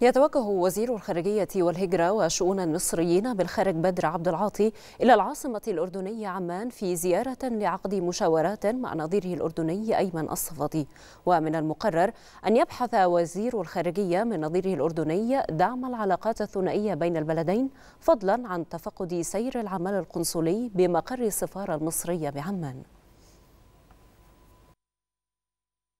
يتوجه وزير الخارجية والهجرة وشؤون المصريين بالخارج بدر عبد العاطي إلى العاصمة الأردنية عمان في زيارة لعقد مشاورات مع نظيره الأردني أيمن الصفدي ومن المقرر أن يبحث وزير الخارجية من نظيره الأردني دعم العلاقات الثنائية بين البلدين فضلا عن تفقد سير العمل القنصلي بمقر السفارة المصرية بعمان